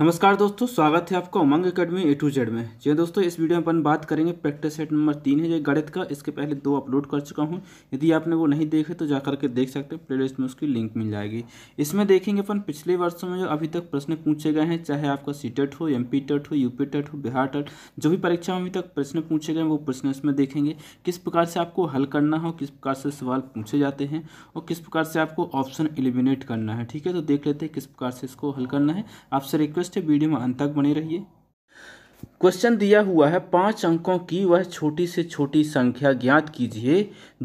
नमस्कार दोस्तों स्वागत है आपका Umang academy A to Z में जी हाँ दोस्तों इस वीडियो में अपन बात करेंगे प्रैक्टिस सेट नंबर तीन है जो गणित का इसके पहले दो अपलोड कर चुका हूँ यदि आपने वो नहीं देखे तो जाकर के देख सकते हैं प्लेलिस्ट में उसकी लिंक मिल जाएगी इसमें देखेंगे अपन पिछले वर्षों में जो अभी तक प्रश्न पूछे गए हैं चाहे आपका सी टेट e हो M P TET UP TET टेट e हो बिहार टेट e जो भी परीक्षा में अभी तक प्रश्न पूछे गए वो प्रश्न इसमें देखेंगे किस प्रकार से आपको हल करना हो किस प्रकार से सवाल पूछे जाते हैं और किस प्रकार से आपको ऑप्शन एलिमिनेट करना है ठीक है तो देख लेते हैं किस प्रकार से इसको हल करना है आपसे रिक्वेस्ट रिक्वेस्ट है वीडियो में अंत तक बने रहिए क्वेश्चन दिया हुआ है पांच अंकों की वह छोटी से छोटी संख्या ज्ञात कीजिए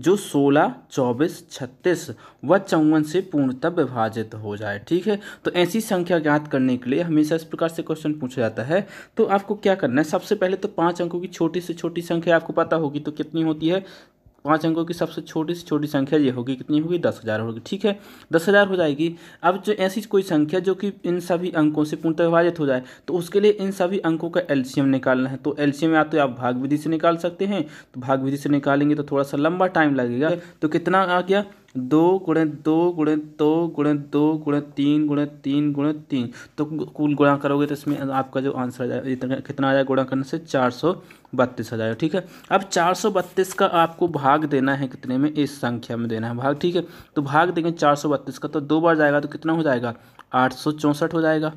जो सोलह चौबीस छत्तीस व चौवन से पूर्णतः विभाजित हो जाए ठीक है तो ऐसी संख्या ज्ञात करने के लिए हमेशा इस प्रकार से क्वेश्चन पूछा जाता है तो आपको क्या करना है सबसे पहले तो पांच अंकों की छोटी से छोटी संख्या आपको पता होगी तो कितनी होती है पाँच अंकों की सबसे छोटी से छोटी संख्या ये होगी कितनी होगी दस हज़ार होगी ठीक है दस हज़ार हो जाएगी अब जो ऐसी कोई संख्या जो कि इन सभी अंकों से पूर्णतः विभाजित हो जाए तो उसके लिए इन सभी अंकों का एल्शियम निकालना है तो एल्शियम या तो आप भाग विधि से निकाल सकते हैं तो भाग विधि से निकालेंगे तो थोड़ा सा लंबा टाइम लगेगा तो कितना आ गया दो गुणे दो गुणे दो गुणे दो गुणे तीन गुणे तीन गुणे तीन तो कुल गुणा करोगे तो इसमें आपका जो आंसर आ जाएगा कितना आ जाएगा गुणा करने से चार सौ बत्तीस आ जाएगा ठीक है अब चार सौ बत्तीस का आपको भाग देना है कितने में इस संख्या में देना है भाग ठीक है तो भाग देंगे चार सौ बत्तीस का तो दो बार जाएगा तो कितना हो जाएगा आठ सौ चौंसठ हो जाएगा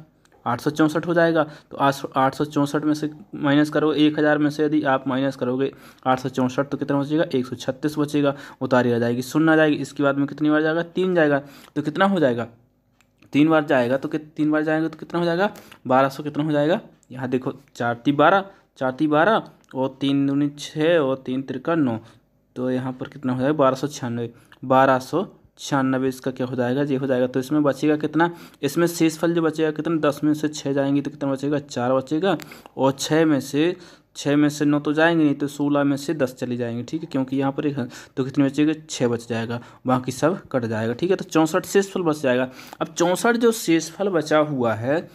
आठ सौ चौंसठ हो जाएगा तो आठ सौ चौंसठ में से माइनस करोगे एक हज़ार में से यदि आप माइनस करोगे आठ सौ चौंसठ तो कितना बचेगा एक सौ छत्तीस बचेगा उतारी आ जाएगी शून्य आ जाएगी इसके बाद में कितनी बार जाएगा तीन जाएगा तो कितना हो जाएगा तीन बार जाएगा तो तीन बार जाएगा तो कितना हो जाएगा बारह सौ कितना हो जाएगा यहाँ देखो चार ती बारह चार ती बारह और तीन दूनी छः और तीन तिरका नौ तो यहाँ पर कितना हो जाएगा बारह सौ छियानवे बारह सौ छियानबे इसका क्या हो जाएगा ये हो जाएगा तो इसमें बचेगा कितना इसमें शेष फल जो बचेगा कितना दस में से छः जाएंगे तो कितना बचेगा चार बचेगा और छः में से छः में से नौ तो जाएंगे नहीं तो सोलह में से दस चली जाएंगे ठीक है क्योंकि यहाँ पर एक तो कितने बचेगा छः बच जाएगा बाकी सब कट जाएगा ठीक है तो चौंसठ शेष फल बच जाएगा अब चौंसठ जो शेष फल बचा हुआ है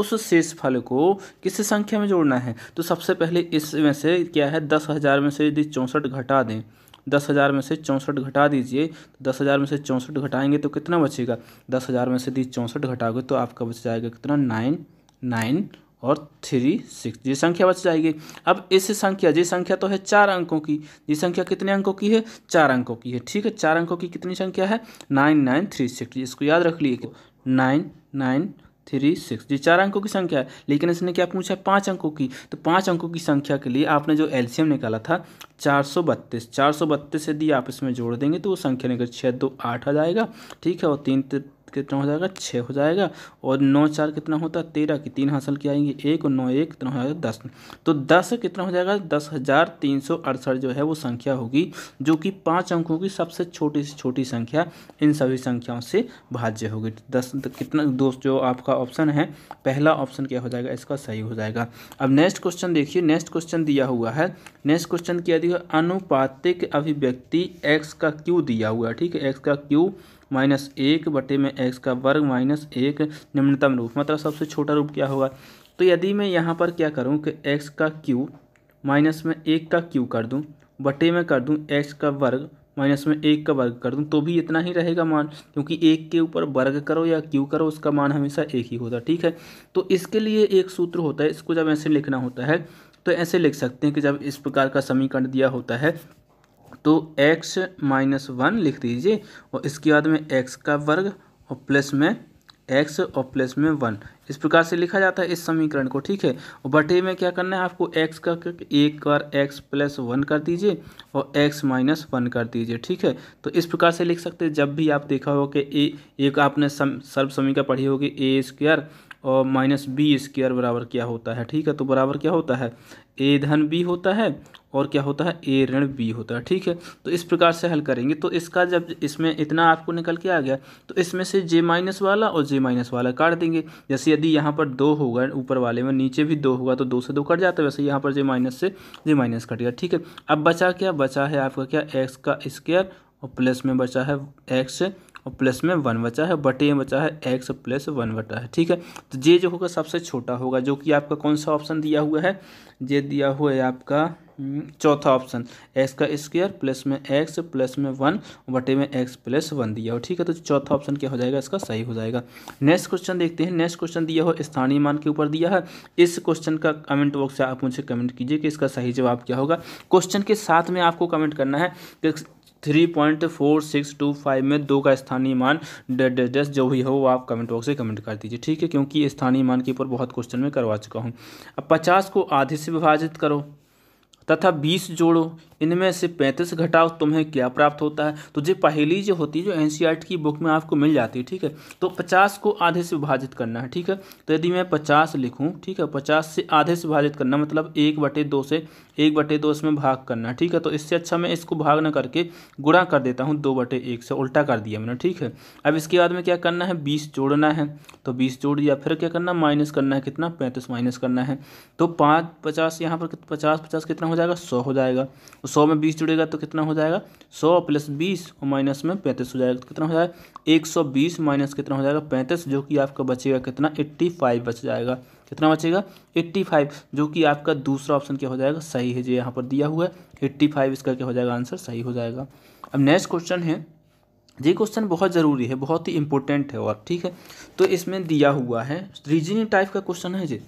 उस शेष फल को किस संख्या में जोड़ना है तो सबसे पहले इसमें से क्या है दस हज़ार में से यदि चौंसठ घटा दें दस हज़ार में से चौंसठ घटा दीजिए तो दस हज़ार में से चौंसठ घटाएंगे तो कितना बचेगा दस हज़ार में से दी चौंसठ घटाओगे तो आपका बच जाएगा कितना नाइन नाइन और थ्री सिक्स ये संख्या बच जाएगी अब इस संख्या ये संख्या तो है चार अंकों की ये संख्या कितने अंकों की है चार अंकों की है ठीक है चार अंकों की कितनी संख्या है नाइन नाइन थ्री सिक्स इसको याद रख लीजिए नाइन नाइन थ्री सिक्स जी चार अंकों की संख्या है लेकिन इसने क्या पूछा है पाँच अंकों की तो पाँच अंकों की संख्या के लिए आपने जो एल्शियम निकाला था चार सौ बत्तीस चार सौ बत्तीस यदि आप इसमें जोड़ देंगे तो वो संख्या निकल छः दो आठ आ जाएगा ठीक है और तीन कितना हो जाएगा छः हो जाएगा और नौ चार कितना होता है तेरह की तीन हासिल किया आएंगे एक और नौ एक कितना हो जाएगा दस तो दस कितना हो जाएगा दस हज़ार तीन सौ अड़सठ जो है वो संख्या होगी जो कि पांच अंकों की सबसे छोटी से छोटी संख्या इन सभी संख्याओं से भाज्य होगी दस तो कितना दोस्त जो आपका ऑप्शन है पहला ऑप्शन क्या हो जाएगा इसका सही हो जाएगा अब नेक्स्ट क्वेश्चन देखिए नेक्स्ट क्वेश्चन दिया हुआ है नेक्स्ट क्वेश्चन किया अनुपातिक अभिव्यक्ति एक्स का क्यू दिया हुआ है ठीक है एक्स का क्यू माइनस एक बटे में एक्स का वर्ग माइनस एक निम्नतम रूप मतलब सबसे छोटा रूप क्या होगा तो यदि मैं यहाँ पर क्या करूँ कि एक्स का क्यू माइनस में एक का क्यू कर दूँ बटे में कर दूँ एक्स का वर्ग माइनस में एक का वर्ग कर दूँ तो भी इतना ही रहेगा मान क्योंकि एक के ऊपर वर्ग करो या क्यू करो उसका मान हमेशा एक ही होता है ठीक है तो इसके लिए एक सूत्र होता है इसको जब ऐसे लिखना होता है तो ऐसे लिख सकते हैं कि जब इस प्रकार का समीकरण दिया होता है तो x माइनस वन लिख दीजिए और इसके बाद में x का वर्ग और प्लस में x और प्लस में वन इस प्रकार से लिखा जाता है इस समीकरण को ठीक है और बटे में क्या करना है आपको x का एक बार x प्लस वन कर दीजिए और x माइनस वन कर दीजिए ठीक है तो इस प्रकार से लिख सकते हैं जब भी आप देखा हो कि ए एक आपने सम सर्व समीकरण पढ़ी होगी ए स्क्वेयर और माइनस बी स्क्वेयर बराबर क्या होता है ठीक है तो बराबर क्या होता है ए धन बी होता है और क्या होता है ए ऋण बी होता है ठीक है तो इस प्रकार से हल करेंगे तो इसका जब इसमें इतना आपको निकल के आ गया तो इसमें से जे माइनस वाला और जे माइनस वाला काट देंगे जैसे यदि यहाँ पर दो होगा ऊपर वाले में नीचे भी दो होगा तो दो से दो कट जाता है वैसे यहाँ पर जे माइनस से जे माइनस कट गया ठीक है अब बचा क्या बचा है आपका क्या एक्स का स्क्वेयर और प्लस में बचा है एक्स और प्लस में वन बचा है बटे में बचा है एक्स प्लस वन बटा है ठीक है तो जे जो होगा सबसे छोटा होगा जो कि आपका कौन सा ऑप्शन दिया हुआ है जे दिया हुआ है आपका हम्म, चौथा ऑप्शन एक्स का स्क्वेयर प्लस में एक्स प्लस में वन बटे में एक्स प्लस वन दिया हो ठीक है तो चौथा ऑप्शन क्या हो जाएगा इसका सही हो जाएगा नेक्स्ट क्वेश्चन देखते हैं नेक्स्ट क्वेश्चन दिया हो स्थानीय मान के ऊपर दिया है इस क्वेश्चन का कमेंट बॉक्स से आप मुझे कमेंट कीजिए कि इसका सही जवाब क्या होगा क्वेश्चन के साथ में आपको कमेंट करना है कि three point four six two five में दो का स्थानीय मान डेट डेस जो भी हो वो आप कमेंट बॉक्स से कमेंट कर दीजिए ठीक है क्योंकि स्थानीय मान के ऊपर बहुत क्वेश्चन में करवा चुका हूँ अब पचास को आधे से विभाजित करो तथा बीस जोड़ो इनमें से पैंतीस घटाओ तुम्हें क्या प्राप्त होता है तो जो पहली जो होती है जो एन की बुक में आपको मिल जाती है ठीक है तो पचास को आधे से विभाजित करना है ठीक है तो यदि मैं पचास लिखूँ ठीक है पचास से आधे से विभाजित करना मतलब एक बटे दो से एक बटे दो इसमें भाग करना ठीक है तो इससे अच्छा मैं इसको भाग न करके गुणा कर देता हूँ दो बटे एक से उल्टा कर दिया मैंने ठीक है अब इसके बाद में क्या करना है बीस जोड़ना है तो बीस जोड़ दिया फिर क्या करना माइनस करना है कितना पैंतीस माइनस करना है तो पाँच पचास यहाँ पर पचास पचास कितना हो जाएगा सौ हो जाएगा तो सौ में बीस जुड़ेगा तो कितना हो जाएगा सौ प्लस बीस और माइनस में पैंतीस हो जाएगा तो कितना हो जाएगा एक सौ बीस माइनस कितना हो जाएगा पैंतीस जो कि आपका बचेगा कितना एट्टी फाइव बच जाएगा कितना बचेगा एट्टी फाइव जो कि आपका दूसरा ऑप्शन क्या हो जाएगा सही है जो यहाँ पर दिया हुआ है एट्टी फाइव इसका क्या हो जाएगा आंसर सही हो जाएगा अब नेक्स्ट क्वेश्चन है ये क्वेश्चन बहुत ज़रूरी है बहुत ही इंपॉर्टेंट है और ठीक है तो इसमें दिया हुआ है रीजनिंग टाइप का क्वेश्चन है जी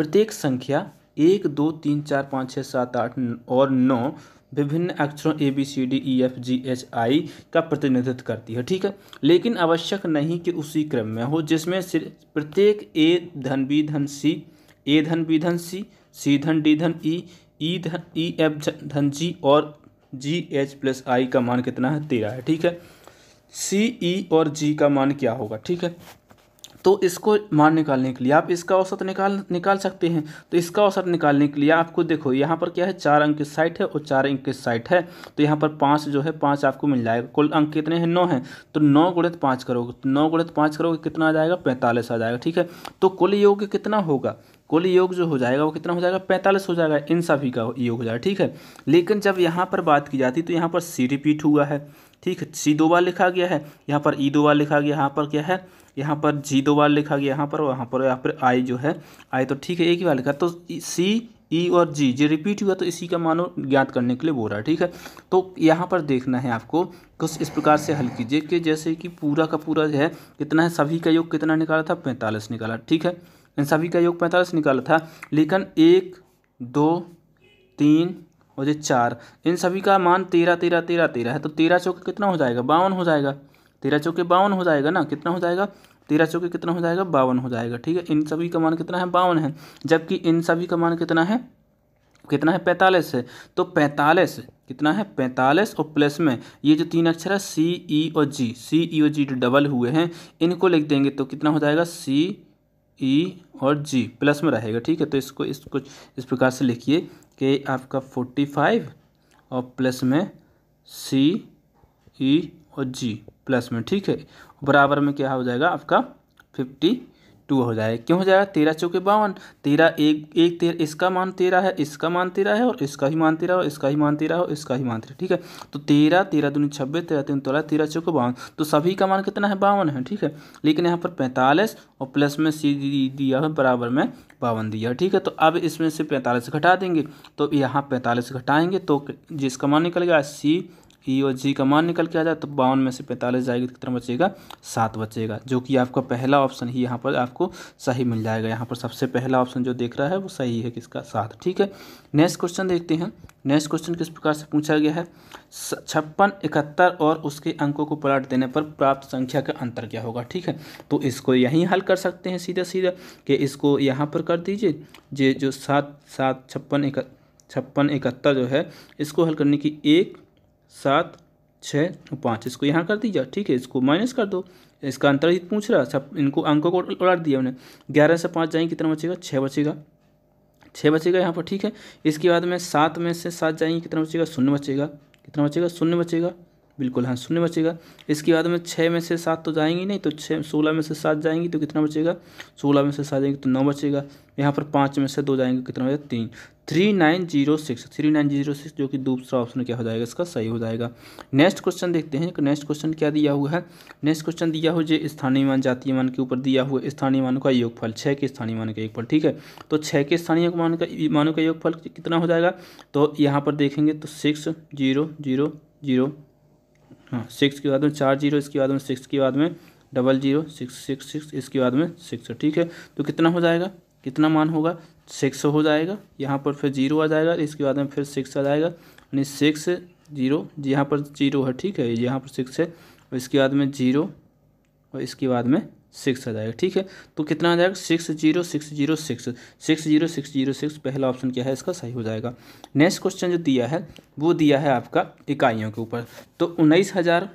प्रत्येक संख्या एक दो तीन चार पाँच छः सात आठ और नौ विभिन्न अक्षरों A B C D E F G H I का प्रतिनिधित्व करती है ठीक है लेकिन आवश्यक नहीं कि उसी क्रम में हो जिसमें सिर्फ प्रत्येक ए धन बी धन सी ए धन बी धन सी सी धन डी धन ई e, ई e, e, धन ई एफ धन जी और जी एच प्लस आई का मान कितना है तेरह है ठीक है सी ई और जी का मान क्या होगा ठीक है तो इसको मान निकालने के लिए आप इसका औसत निकाल निकाल सकते हैं तो इसका औसत निकालने के लिए आपको देखो यहाँ पर क्या है चार अंक की साइट है और चार अंक की साइट है तो यहाँ पर पाँच जो है पाँच आपको मिल जाएगा कुल अंक कितने हैं नौ हैं तो नौ गुणित पाँच करोगे तो नौ गुणित पाँच करोगे कितना आ जाएगा पैंतालीस आ जाएगा ठीक है तो कुल योग कितना होगा कुल योग जो हो जाएगा वो कितना हो जाएगा पैंतालीस हो जाएगा इन सभी का योग हो जाएगा ठीक है लेकिन जब यहाँ पर बात की जाती तो यहाँ पर सी रिपीट हुआ है ठीक है सी दो बार लिखा गया है यहाँ पर ई दो बार लिखा गया यहाँ पर क्या है यहाँ पर जी दो बार लिखा गया यहाँ पर वहाँ पर यहाँ पर आई जो है आई तो ठीक है एक ही बार लिखा तो सी ई e और जी जो रिपीट हुआ तो इसी का मानो ज्ञात करने के लिए बोल रहा है ठीक है तो यहाँ पर देखना है आपको कुछ इस प्रकार से हल कीजिए कि जैसे कि पूरा का पूरा जो है कितना है सभी का योग कितना निकाला था पैंतालीस निकाला ठीक है इन सभी का योग पैंतालीस निकाला था लेकिन एक दो तीन और जो चार इन सभी का मान तेरह तेरह तेरह तेरह है तो तेरह चौके कितना हो जाएगा बावन हो जाएगा तेरह चौके बावन हो जाएगा ना कितना हो जाएगा तेरह चौके कितना हो जाएगा बावन हो जाएगा ठीक है इन सभी का मान कितना है बावन है जबकि इन सभी का मान कितना है कितना है पैंतालीस है तो पैंतालीस कितना है पैंतालीस और प्लस में ये जो तीन अक्षर है सी ई e और जी सी ई और जी जो डबल हुए हैं इनको लिख देंगे तो कितना हो जाएगा सी ई e और जी प्लस में रहेगा ठीक है तो इसको इसको इस प्रकार से लिखिए कि आपका फोर्टी फाइव और प्लस में सी ई e और जी प्लस में ठीक है बराबर में क्या हो जाएगा आपका फिफ्टी टू हो जाएगा क्यों हो जाएगा तेरह चौके बावन तेरह एक एक तेरह इसका मान तेरह है इसका मान तेरह है और इसका ही मान तेरह हो इसका ही मान तेरह हो इसका ही मान तेरह ठीक है तो तेरह तेरह दूनी छब्बीस तेरह तीन तेरह तेरह चौके बावन तो सभी का मान कितना है बावन है ठीक है लेकिन यहाँ पर पैंतालीस और प्लस में सी दिया है बराबर में बावन दिया ठीक है तो अब इसमें से पैंतालीस घटा देंगे तो यहाँ पैंतालीस घटाएंगे तो जिसका मान निकल गया सी ई e और जी का मान निकल के आ जाए तो बावन में से पैंतालीस जाएगी तो कितना बचेगा सात बचेगा जो कि आपका पहला ऑप्शन ही यहाँ पर आपको सही मिल जाएगा यहाँ पर सबसे पहला ऑप्शन जो देख रहा है वो सही है किसका सात ठीक है नेक्स्ट क्वेश्चन देखते हैं नेक्स्ट क्वेश्चन किस प्रकार से पूछा गया है छप्पन इकहत्तर और उसके अंकों को पलट देने पर प्राप्त संख्या का अंतर क्या होगा ठीक है तो इसको यहीं हल कर सकते हैं सीधा सीधा कि इसको यहाँ पर कर दीजिए जे जो सात सात छप्पन इक छप्पन इकहत्तर जो है इसको हल करने की एक सात छः पाँच इसको यहाँ कर दीजिए ठीक है इसको माइनस कर दो इसका अंतर ही पूछ रहा सब इनको अंकों को उड़ा दिया उन्हें ग्यारह से पाँच जाएंगे कितना बचेगा छः बचेगा छः बचेगा यहाँ पर ठीक है इसके बाद में सात में से सात जाएंगे कितना बचेगा शून्य बचेगा कितना बचेगा शून्य बचेगा बिल्कुल हाँ शून्य बचेगा इसके बाद में छः में से सात तो जाएंगी नहीं तो छः सोलह में से सात जाएंगी तो कितना बचेगा सोलह में से सात जाएंगी तो नौ बचेगा यहाँ पर पाँच में से दो जाएंगे कितना बचेगा तीन three nine zero six three nine zero six जो कि दूसरा ऑप्शन क्या हो जाएगा इसका सही हो जाएगा नेक्स्ट क्वेश्चन देखते हैं नेक्स्ट क्वेश्चन क्या दिया हुआ है नेक्स्ट क्वेश्चन दिया हुआ जो स्थानीय मान जातीय मान के ऊपर दिया हुआ स्थानीय मानों का योगफल छः के स्थानीय मान का योगफल ठीक है तो छः के स्थानीय मान का मानों का योगफल कितना हो जाएगा तो यहाँ पर देखेंगे तो सिक्स जीरो जीरो जीरो हाँ सिक्स के बाद में चार जीरो इसके बाद में सिक्स के बाद में double zero six six six इसके बाद में सिक्स ठीक है तो कितना हो जाएगा कितना मान होगा सिक्स हो जाएगा यहाँ पर फिर जीरो आ जाएगा इसके बाद में फिर सिक्स आ जाएगा यानी सिक्स जीरो यहाँ पर जीरो है ठीक है यहाँ पर सिक्स है और इसके बाद में जीरो और इसके बाद में सिक्स आ जाएगा ठीक है तो कितना आ जाएगा six zero six zero six six zero six zero six पहला ऑप्शन क्या है इसका सही हो जाएगा नेक्स्ट क्वेश्चन जो दिया है वो दिया है आपका इकाइयों के ऊपर तो उन्नीस हज़ार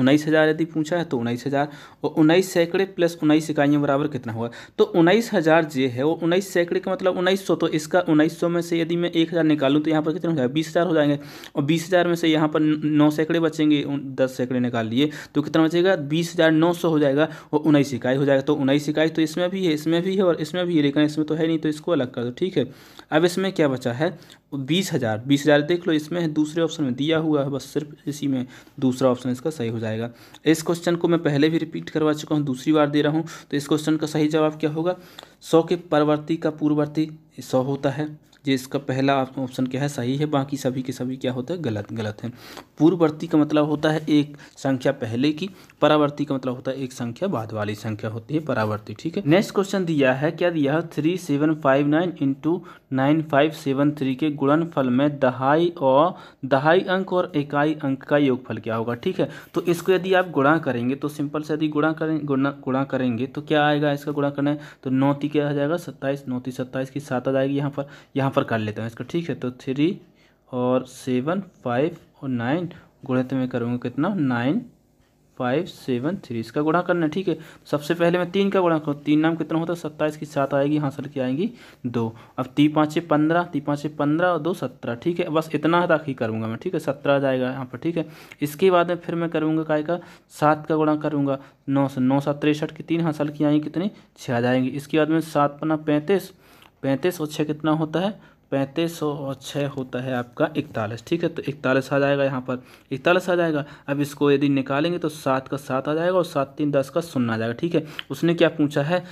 उन्नीस हज़ार यदि पूछा है तो उन्नीस हज़ार और उन्नीस सैकड़े प्लस उन्नीस इकाइयों बराबर कितना हुआ तो उन्नीस हज़ार जे है वो उन्नीस सैकड़े का मतलब उन्नीस सौ तो इसका उन्नीस सौ में से यदि मैं एक हज़ार निकालूँ तो यहाँ पर कितने हो जाएगा बीस हज़ार हो जाएंगे और बीस हज़ार में से यहाँ पर नौ सैकड़े बचेंगे दस सैकड़े निकाल लिए तो कितना बचेगा बीस हज़ार नौ सौ हो जाएगा और उन्नीस इकाई हो जाएगा तो उन्नीस इकाई तो इसमें भी है इसमें भी है और इसमें भी है लेकिन इसमें तो है नहीं तो इसको अलग कर दो ठीक है अब इसमें क्या बचा है बीस हज़ार बीस हज़ार देख लो इसमें है दूसरे ऑप्शन में दिया हुआ है बस सिर्फ इसी में दूसरा ऑप्शन इसका सही हो जाएगा इस क्वेश्चन को मैं पहले भी रिपीट करवा चुका हूँ दूसरी बार दे रहा हूँ तो इस क्वेश्चन का सही जवाब क्या होगा सौ के परवर्ती का पूर्ववर्ती सौ होता है जिसका इसका पहला ऑप्शन क्या है सही है बाकी सभी के सभी क्या होते हैं गलत गलत है पूर्ववर्ती का मतलब होता है एक संख्या पहले की परावर्ती का मतलब होता है एक संख्या बाद वाली संख्या होती है परावर्ती ठीक है नेक्स्ट क्वेश्चन दिया है क्या दिया है three seven five nine into nine five seven three के गुणनफल में दहाई और दहाई अंक और इकाई अंक का योगफल क्या होगा ठीक है तो इसको यदि आप गुणा करेंगे तो सिंपल से यदि गुणा करें गुणा गुणा करेंगे तो क्या आएगा इसका गुणा करना है तो नौती क्या आ जाएगा सत्ताईस नौती सत्ताईस की सात आ जाएगी यहाँ पर यहाँ पर कर लेता हूँ इसको ठीक है तो थ्री और सेवन फाइव और नाइन गुणा तो मैं करूँगा कितना नाइन फाइव सेवन थ्री इसका गुणा करना है ठीक है सबसे पहले मैं तीन का गुणा करूँ तीन नाम कितना होता है सत्ताईस की सात आएगी हाँ सर की आएगी दो अब ती पाँचे पंद्रह ती पाँचे पंद्रह और दो सत्रह ठीक है बस इतना तक ही करूँगा मैं ठीक है सत्रह जाएगा यहाँ पर ठीक है इसके बाद में फिर मैं करूँगा काय का सात का गुणा करूँगा नौ सौ नौ सात तिरसठ की तीन हाँ सर की आएंगी कितनी छः जाएंगी इसके बाद में सात पन्ना पैंतीस पैंतीस और छः कितना होता है पैंतीस सौ और छः होता है आपका इकतालीस ठीक है तो इकतालीस आ जाएगा यहाँ पर इकतालीस आ जाएगा अब इसको यदि निकालेंगे तो सात का सात आ जाएगा और सात तीन दस का शून्य आ जाएगा ठीक है उसने क्या पूछा है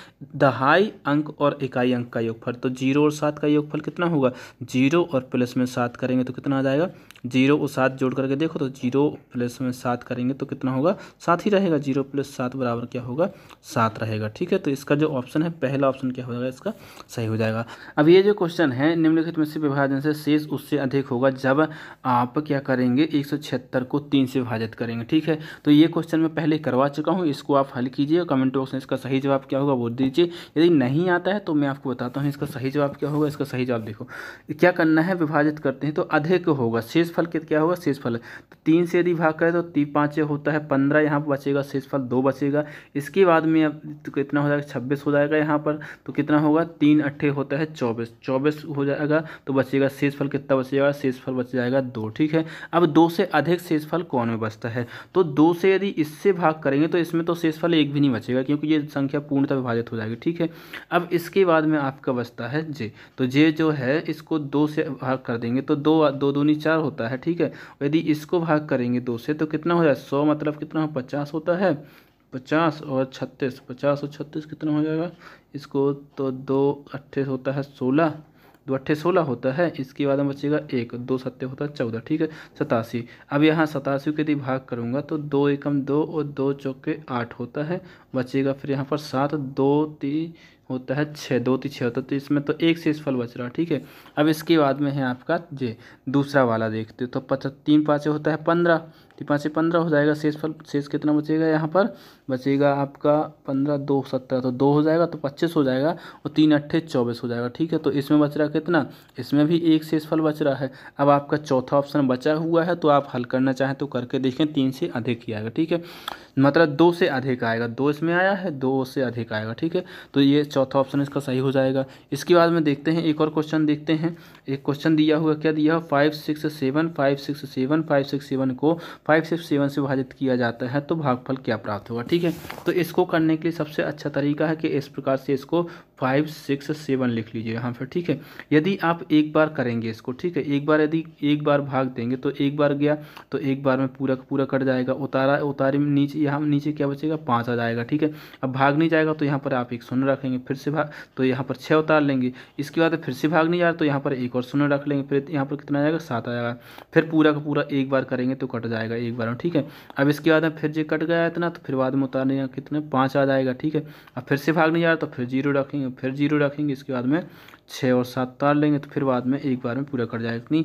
दहाई अंक और इकाई अंक का योगफल तो जीरो और सात का योगफल कितना होगा जीरो और प्लस में सात करेंगे तो कितना आ जाएगा जीरो और सात जोड़ करके देखो तो जीरो प्लस में सात करेंगे तो कितना होगा सात ही रहेगा जीरो प्लस सात बराबर क्या होगा सात रहेगा ठीक है तो इसका जो ऑप्शन है पहला ऑप्शन क्या होगा इसका सही हो जाएगा अब ये जो क्वेश्चन है निम्नलिखित में से विभाजन से शेष उससे अधिक होगा जब आप क्या करेंगे एक को तीन से विभाजित करेंगे ठीक है तो ये क्वेश्चन मैं पहले करवा चुका हूँ इसको आप हल कीजिए कमेंट बॉक्स में इसका सही जवाब क्या होगा वो दीजिए यदि नहीं आता है तो मैं आपको बताता हूँ इसका सही जवाब क्या होगा इसका सही जवाब देखो क्या करना है विभाजित करते हैं तो अधिक होगा शेष शेषफल क्या होगा शेषफल तो तीन से यदि भाग करें तो तीन पाँच होता है पंद्रह यहाँ पर बचेगा शेषफल दो बचेगा इसके बाद में अब तो कितना हो जाएगा छब्बीस हो जाएगा यहाँ पर तो कितना होगा तीन अट्ठे होता है चौबीस चौबीस हो जाएगा तो बचेगा शेषफल कितना बचेगा शेषफल बच जाएगा दो ठीक है अब दो से अधिक शेषफल कौन में बचता है तो दो से यदि इससे भाग करेंगे तो इसमें तो शेषफल एक भी नहीं बचेगा क्योंकि ये संख्या पूर्णतः विभाजित हो जाएगी ठीक है अब इसके बाद में आपका बचता है जे तो जे जो है इसको दो से भाग कर देंगे तो दो दो दूनी चार होता है जाता है ठीक है यदि इसको भाग करेंगे दो से तो कितना हो जाएगा सौ मतलब कितना पचास होता है पचास और छत्तीस पचास और छत्तीस कितना हो जाएगा इसको तो दो अट्ठे होता है सोलह दो अट्ठे सोलह होता है इसके बाद में बचेगा एक दो सत्ते होता है चौदह ठीक है सतासी अब यहाँ सतासी के यदि भाग करूँगा तो दो एकम दो और दो चौके आठ होता है बचेगा फिर यहाँ पर सात दो तीन होता है छः दो तीन छः होता है तो इसमें तो एक फल बच रहा है ठीक है अब इसके बाद में है आपका जे दूसरा वाला देखते हो तो पचहत्तर तीन पाँच होता है पंद्रह तो पाँच से पंद्रह हो जाएगा शेष फल शेष कितना बचेगा यहाँ पर बचेगा आपका पंद्रह दो सत्रह तो दो हो जाएगा तो पच्चीस हो जाएगा और तीन अट्ठे चौबीस हो जाएगा ठीक है तो इसमें बच रहा कितना इसमें भी एक शेष फल बच रहा है अब आपका चौथा ऑप्शन बचा हुआ है तो आप हल करना चाहें तो करके देखें तीन से अधिक ही आएगा ठीक है मतलब दो से अधिक आएगा दो इसमें आया है दो से अधिक आएगा ठीक है तो ये चौथा ऑप्शन इसका सही हो जाएगा इसके बाद में देखते हैं एक और क्वेश्चन देखते हैं एक क्वेश्चन दिया हुआ क्या दिया five six seven five six seven five six seven को फाइव सिक्स सेवन से विभाजित किया जाता है तो भागफल क्या प्राप्त होगा ठीक है तो इसको करने के लिए सबसे अच्छा तरीका है कि इस प्रकार से इसको फाइव सिक्स सेवन लिख लीजिए यहाँ पर ठीक है यदि आप एक बार करेंगे इसको ठीक है एक बार यदि एक बार भाग देंगे तो एक बार गया तो एक बार में पूरा का पूरा कट जाएगा उतारा उतारे में नीचे यहाँ नीचे क्या बचेगा पाँच आ जाएगा ठीक है अब भाग नहीं जाएगा तो यहाँ पर आप एक शून्य रखेंगे फिर से भाग तो यहाँ पर छः उतार लेंगे इसके बाद फिर से भाग नहीं जा रहा तो यहाँ पर एक और शून्य रख लेंगे फिर यहाँ पर कितना आ जाएगा सात आ जाएगा फिर पूरा का पूरा एक बार करेंगे तो कट जाएगा जाएगा एक बार में ठीक है अब इसके बाद में फिर जो कट गया इतना तो फिर बाद में उतारने का कितने पाँच आ जाएगा ठीक है अब फिर से भाग नहीं जा रहा तो फिर जीरो रखेंगे फिर जीरो रखेंगे इसके बाद में छः और सात तार लेंगे तो फिर बाद में एक बार में पूरा कट जाएगा इतनी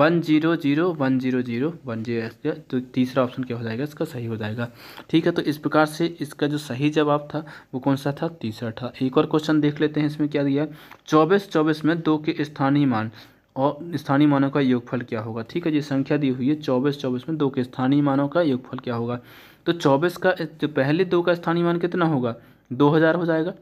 one zero zero one zero zero one zero तो तीसरा ऑप्शन क्या हो जाएगा इसका सही हो जाएगा ठीक है तो इस प्रकार से इसका जो सही जवाब था वो कौन सा था तीसरा था एक और क्वेश्चन देख लेते हैं इसमें क्या दिया चौबीस चौबीस में दो के स्थानीय मान और स्थानीय मानों का योगफल क्या होगा ठीक है जी संख्या दी हुई है चौबीस चौबीस में दो के स्थानीय मानों का योगफल क्या होगा तो चौबीस का जो पहले दो का स्थानीय मान कितना होगा दो हज़ार हो जाएगा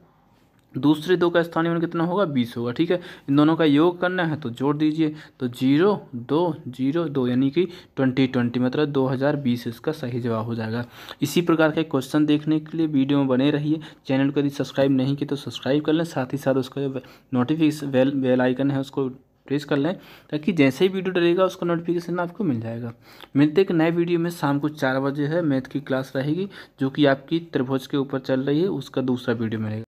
दूसरे दो का स्थानीय मान कितना होगा बीस होगा ठीक है इन दोनों का योग करना है तो जोड़ दीजिए तो जीरो दो जीरो दो यानी कि ट्वेंटी ट्वेंटी मतलब दो हज़ार बीस इसका सही जवाब हो जाएगा इसी प्रकार के क्वेश्चन देखने के लिए वीडियो में बने रहिए चैनल को यदि सब्सक्राइब नहीं किया तो सब्सक्राइब कर लें साथ ही साथ उसका जो नोटिफिकेशन बेल बेल आइकन है उसको प्रेस कर लें ताकि जैसे ही वीडियो डलेगा उसका नोटिफिकेशन आपको मिल जाएगा मिलते एक नए वीडियो में शाम को चार बजे है मैथ की क्लास रहेगी जो कि आपकी त्रिभुज के ऊपर चल रही है उसका दूसरा वीडियो मिलेगा